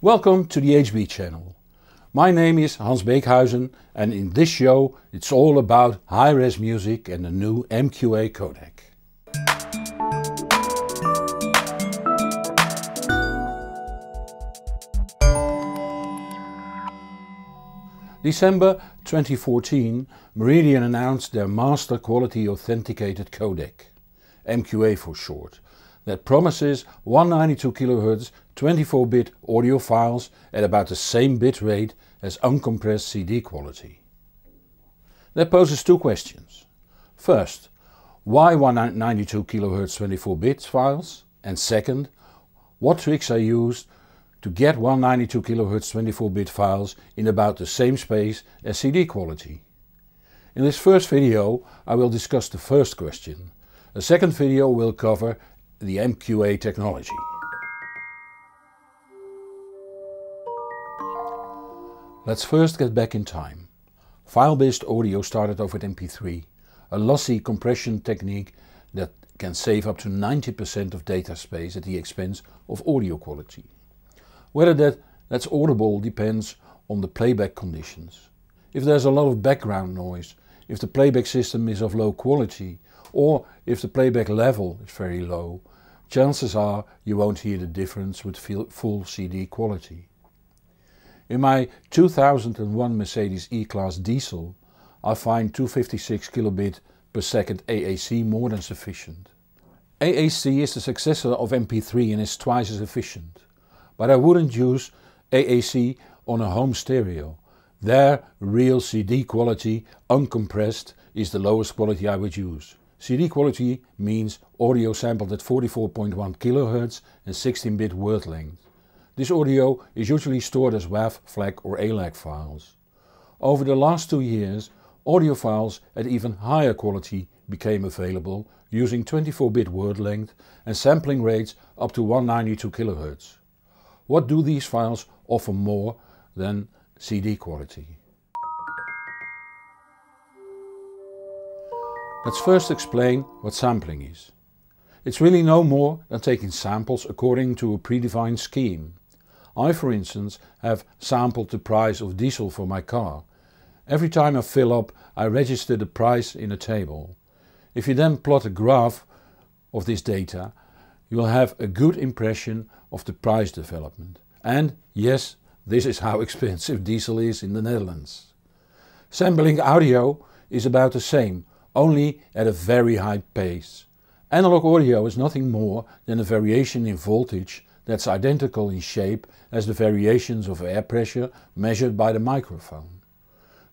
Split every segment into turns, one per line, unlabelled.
Welcome to the HB channel. My name is Hans Beekhuizen and in this show it's all about high-res music and the new MQA codec. December 2014, Meridian announced their Master Quality Authenticated Codec, MQA for short, that promises 192 kHz 24-bit audio files at about the same bit rate as uncompressed CD quality. That poses two questions. First, why 192 kHz 24-bit files? And second, what tricks are used to get 192 kHz 24-bit files in about the same space as CD quality? In this first video I will discuss the first question. A second video will cover the MQA technology. Let's first get back in time. File-based audio started off with MP3, a lossy compression technique that can save up to 90% of data space at the expense of audio quality. Whether that, that's audible depends on the playback conditions. If there's a lot of background noise, if the playback system is of low quality, or if the playback level is very low, chances are you won't hear the difference with full CD quality. In my 2001 Mercedes E-Class diesel I find 256 kilobit per second AAC more than sufficient. AAC is the successor of MP3 and is twice as efficient. But I wouldn't use AAC on a home stereo. Their real CD quality, uncompressed, is the lowest quality I would use. CD quality means audio sampled at 44.1 kHz and 16-bit word length. This audio is usually stored as WAV, FLAC or ALAC files. Over the last two years, audio files at even higher quality became available using 24-bit word length and sampling rates up to 192 kHz. What do these files offer more than CD quality? Let's first explain what sampling is. It's really no more than taking samples according to a predefined scheme. I, for instance, have sampled the price of diesel for my car. Every time I fill up, I register the price in a table. If you then plot a graph of this data, you'll have a good impression of the price development. And yes, this is how expensive diesel is in the Netherlands. Sampling audio is about the same, only at a very high pace. Analog audio is nothing more than a variation in voltage that's identical in shape as the variations of air pressure measured by the microphone.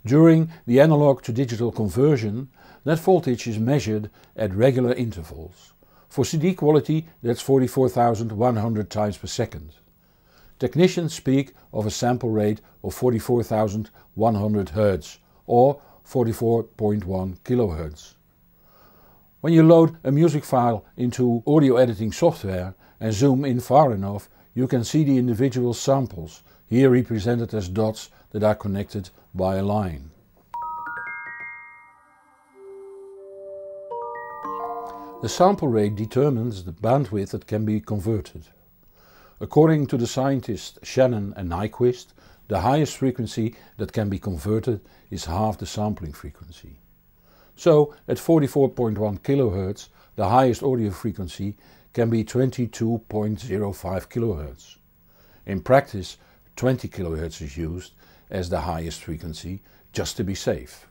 During the analog to digital conversion, that voltage is measured at regular intervals. For CD quality that's 44,100 times per second. Technicians speak of a sample rate of 44,100 Hz or 44.1 kHz. When you load a music file into audio editing software, and zoom in far enough, you can see the individual samples, here represented as dots that are connected by a line. The sample rate determines the bandwidth that can be converted. According to the scientists Shannon and Nyquist, the highest frequency that can be converted is half the sampling frequency. So at 44.1 kHz, the highest audio frequency can be 22.05 kHz. In practice 20 kHz is used as the highest frequency just to be safe.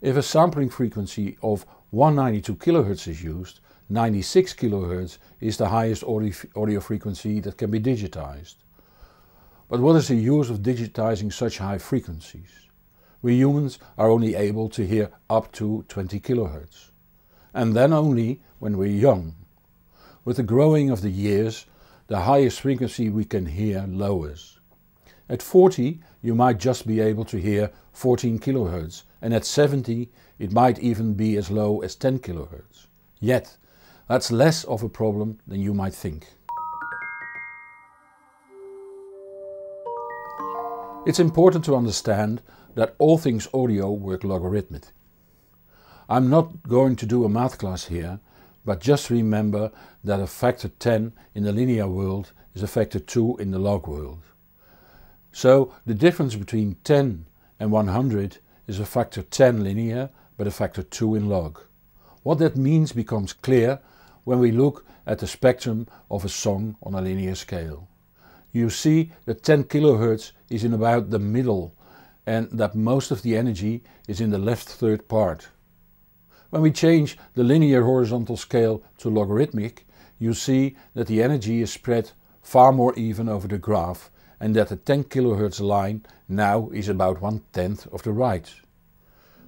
If a sampling frequency of 192 kHz is used, 96 kHz is the highest audio frequency that can be digitized. But what is the use of digitizing such high frequencies? We humans are only able to hear up to 20 kHz. And then only when we're young. With the growing of the years, the highest frequency we can hear lowers. At 40, you might just be able to hear 14 kHz, and at 70, it might even be as low as 10 kHz. Yet, that's less of a problem than you might think. It's important to understand that all things audio work logarithmic. I'm not going to do a math class here, but just remember that a factor 10 in the linear world is a factor 2 in the log world. So the difference between 10 and 100 is a factor 10 linear but a factor 2 in log. What that means becomes clear when we look at the spectrum of a song on a linear scale. You see that 10 kHz is in about the middle and that most of the energy is in the left third part. When we change the linear horizontal scale to logarithmic, you see that the energy is spread far more even over the graph and that the 10 kHz line now is about one tenth of the right.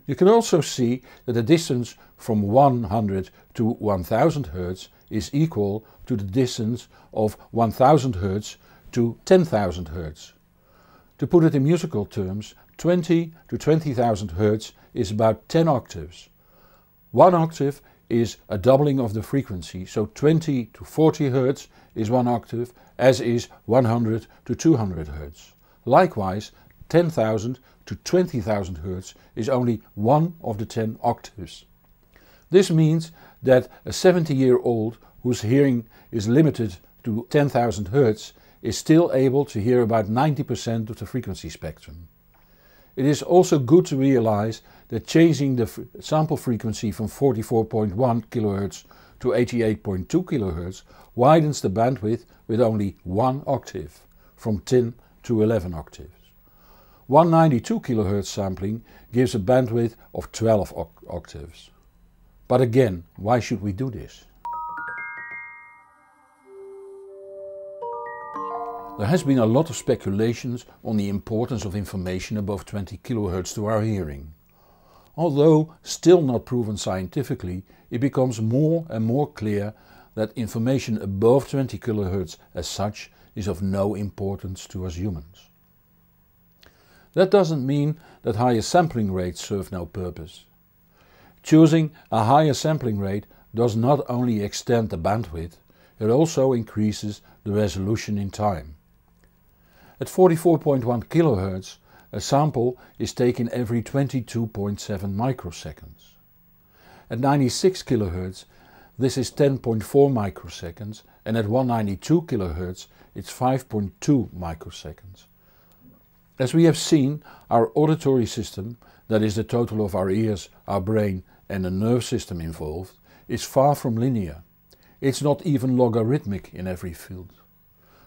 You can also see that the distance from 100 to 1000 Hz is equal to the distance of 1000 Hz to 10,000 Hz. To put it in musical terms, 20 to 20,000 Hz is about 10 octaves, one octave is a doubling of the frequency, so 20 to 40 Hz is one octave, as is 100 to 200 Hz. Likewise, 10,000 to 20,000 Hz is only one of the 10 octaves. This means that a 70 year old whose hearing is limited to 10,000 Hz is still able to hear about 90% of the frequency spectrum. It is also good to realize that changing the sample frequency from 44.1 kHz to 88.2 kHz widens the bandwidth with only 1 octave, from 10 to 11 octaves. 192 kHz sampling gives a bandwidth of 12 oct octaves. But again, why should we do this? There has been a lot of speculations on the importance of information above 20 kHz to our hearing. Although still not proven scientifically, it becomes more and more clear that information above 20 kHz as such is of no importance to us humans. That doesn't mean that higher sampling rates serve no purpose. Choosing a higher sampling rate does not only extend the bandwidth, it also increases the resolution in time. At 44.1 kHz, a sample is taken every 22.7 microseconds. At 96 kHz, this is 10.4 microseconds and at 192 kHz it's 5.2 microseconds. As we have seen, our auditory system, that is the total of our ears, our brain and the nerve system involved, is far from linear. It's not even logarithmic in every field.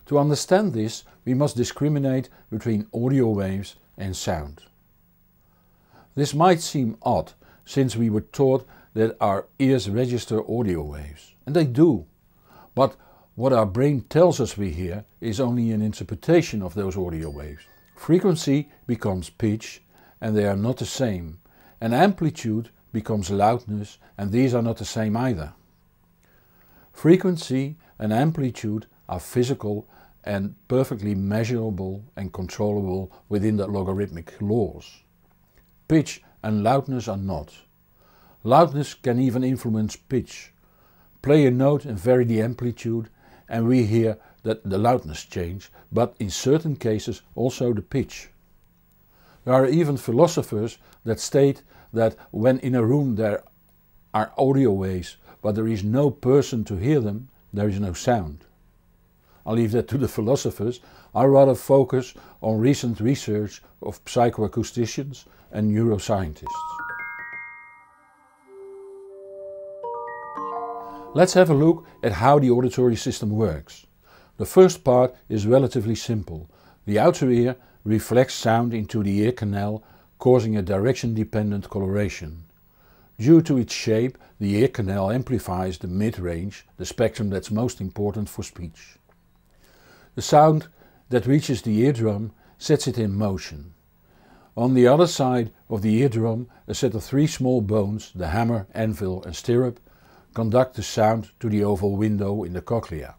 To understand this, we must discriminate between audio waves and sound. This might seem odd, since we were taught that our ears register audio waves. And they do. But what our brain tells us we hear is only an interpretation of those audio waves. Frequency becomes pitch and they are not the same. And amplitude becomes loudness and these are not the same either. Frequency and amplitude are physical and perfectly measurable and controllable within the logarithmic laws. Pitch and loudness are not. Loudness can even influence pitch. Play a note and vary the amplitude and we hear that the loudness change, but in certain cases also the pitch. There are even philosophers that state that when in a room there are audio waves, but there is no person to hear them, there is no sound. I leave that to the philosophers. I rather focus on recent research of psychoacousticians and neuroscientists. Let's have a look at how the auditory system works. The first part is relatively simple. The outer ear reflects sound into the ear canal, causing a direction-dependent coloration. Due to its shape, the ear canal amplifies the mid-range, the spectrum that's most important for speech. The sound that reaches the eardrum sets it in motion. On the other side of the eardrum a set of three small bones, the hammer, anvil and stirrup, conduct the sound to the oval window in the cochlea.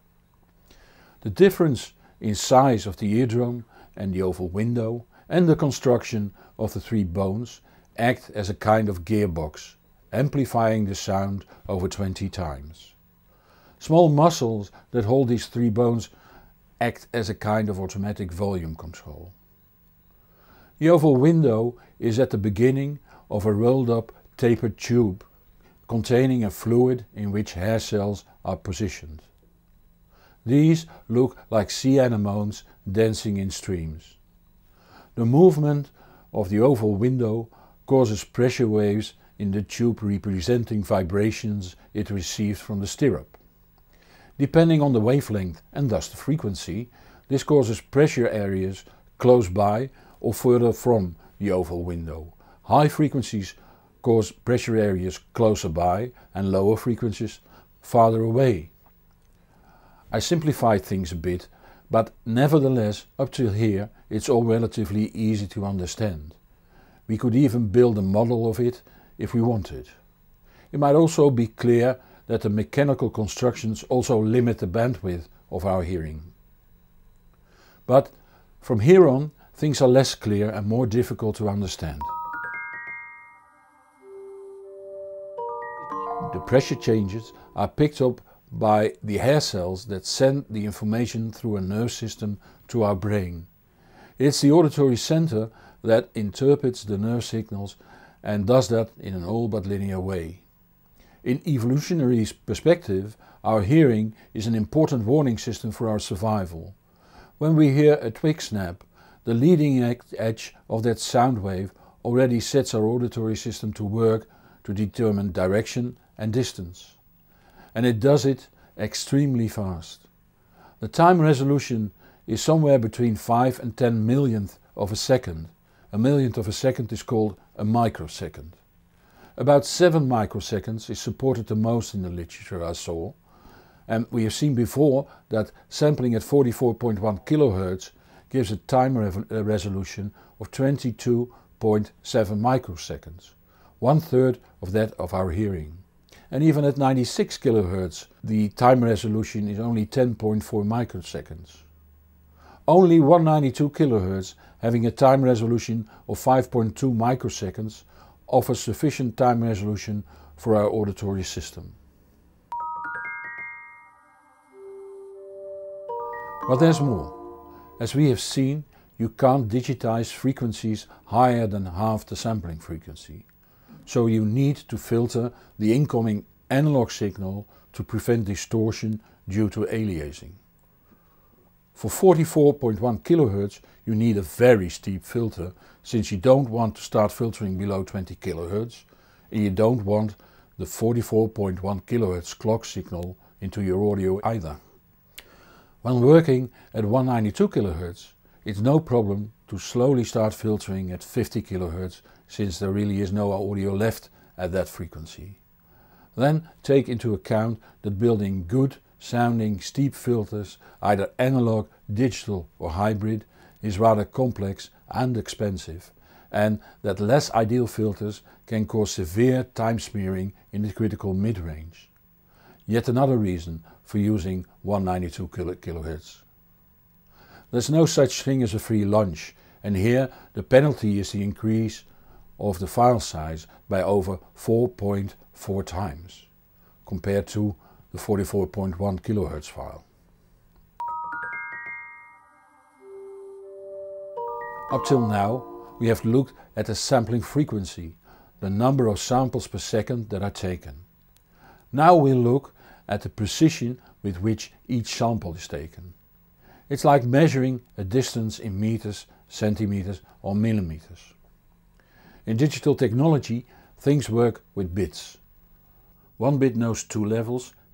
The difference in size of the eardrum and the oval window and the construction of the three bones act as a kind of gearbox, amplifying the sound over 20 times. Small muscles that hold these three bones act as a kind of automatic volume control. The oval window is at the beginning of a rolled up tapered tube containing a fluid in which hair cells are positioned. These look like sea anemones dancing in streams. The movement of the oval window causes pressure waves in the tube representing vibrations it receives from the stirrup. Depending on the wavelength and thus the frequency, this causes pressure areas close by or further from the oval window. High frequencies cause pressure areas closer by and lower frequencies farther away. I simplified things a bit, but nevertheless up till here it's all relatively easy to understand. We could even build a model of it if we wanted. It might also be clear that the mechanical constructions also limit the bandwidth of our hearing. But from here on things are less clear and more difficult to understand. The pressure changes are picked up by the hair cells that send the information through a nerve system to our brain. It's the auditory center that interprets the nerve signals and does that in an all but linear way. In evolutionary perspective, our hearing is an important warning system for our survival. When we hear a twig snap, the leading edge of that sound wave already sets our auditory system to work to determine direction and distance. And it does it extremely fast. The time resolution is somewhere between 5 and 10 millionth of a second. A millionth of a second is called a microsecond. About 7 microseconds is supported the most in the literature I saw. And we have seen before that sampling at 44.1 kHz gives a time re uh, resolution of 22.7 microseconds, one third of that of our hearing. And even at 96 kHz the time resolution is only 10.4 microseconds. Only 192 kHz having a time resolution of 5.2 microseconds offers sufficient time resolution for our auditory system. But there's more. As we have seen, you can't digitize frequencies higher than half the sampling frequency. So you need to filter the incoming analog signal to prevent distortion due to aliasing. For 44.1 kHz you need a very steep filter since you don't want to start filtering below 20 kHz and you don't want the 44.1 kHz clock signal into your audio either. When working at 192 kHz it's no problem to slowly start filtering at 50 kHz since there really is no audio left at that frequency. Then take into account that building good sounding steep filters, either analog, digital or hybrid, is rather complex and expensive and that less ideal filters can cause severe time smearing in the critical mid-range. Yet another reason for using 192 kHz. There's no such thing as a free lunch and here the penalty is the increase of the file size by over 4.4 times compared to the 44.1 kHz file. Up till now we have looked at the sampling frequency, the number of samples per second that are taken. Now we look at the precision with which each sample is taken. It's like measuring a distance in meters, centimeters or millimeters. In digital technology things work with bits. One bit knows two levels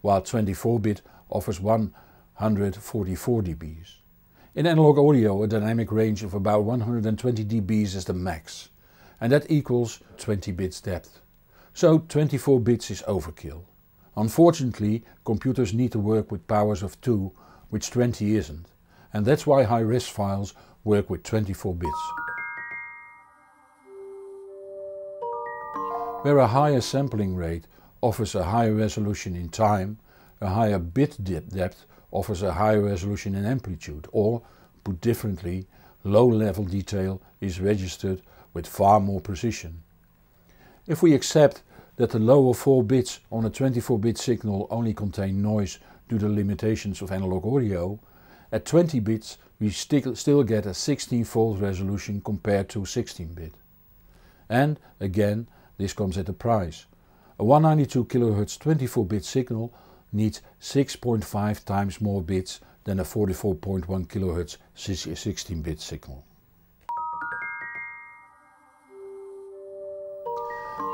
while 24-bit offers 144 dBs. In analog audio, a dynamic range of about 120 dBs is the max, and that equals 20 bits depth. So 24 bits is overkill. Unfortunately, computers need to work with powers of 2, which 20 isn't, and that's why high-res files work with 24 bits. Where a higher sampling rate offers a higher resolution in time, a higher bit depth offers a higher resolution in amplitude, or, put differently, low-level detail is registered with far more precision. If we accept that the lower 4 bits on a 24-bit signal only contain noise due to limitations of analog audio, at 20 bits we still get a 16-fold resolution compared to 16-bit. And again, this comes at a price. A 192 kHz 24-bit signal needs 6.5 times more bits than a 44.1 kHz 16-bit signal.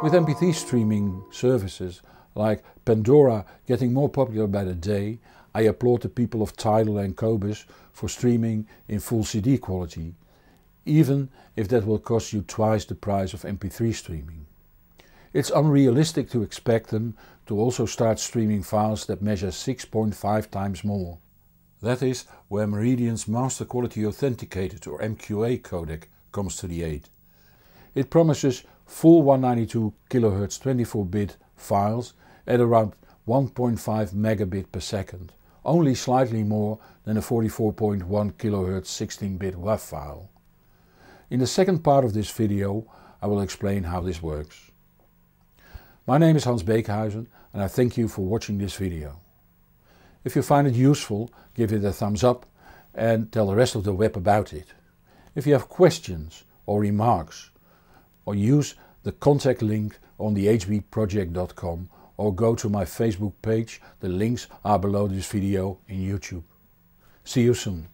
With MP3 streaming services like Pandora getting more popular by the day, I applaud the people of Tidal and Cobus for streaming in full CD quality, even if that will cost you twice the price of MP3 streaming. It's unrealistic to expect them to also start streaming files that measure 6.5 times more. That is where Meridian's Master Quality Authenticated or MQA codec comes to the aid. It promises full 192 kHz 24-bit files at around 1.5 megabit per second, only slightly more than a 44.1 kHz 16-bit WAV file. In the second part of this video I will explain how this works. My name is Hans Beekhuizen and I thank you for watching this video. If you find it useful, give it a thumbs up and tell the rest of the web about it. If you have questions or remarks, or use the contact link on thehbproject.com or go to my Facebook page, the links are below this video in YouTube. See you soon.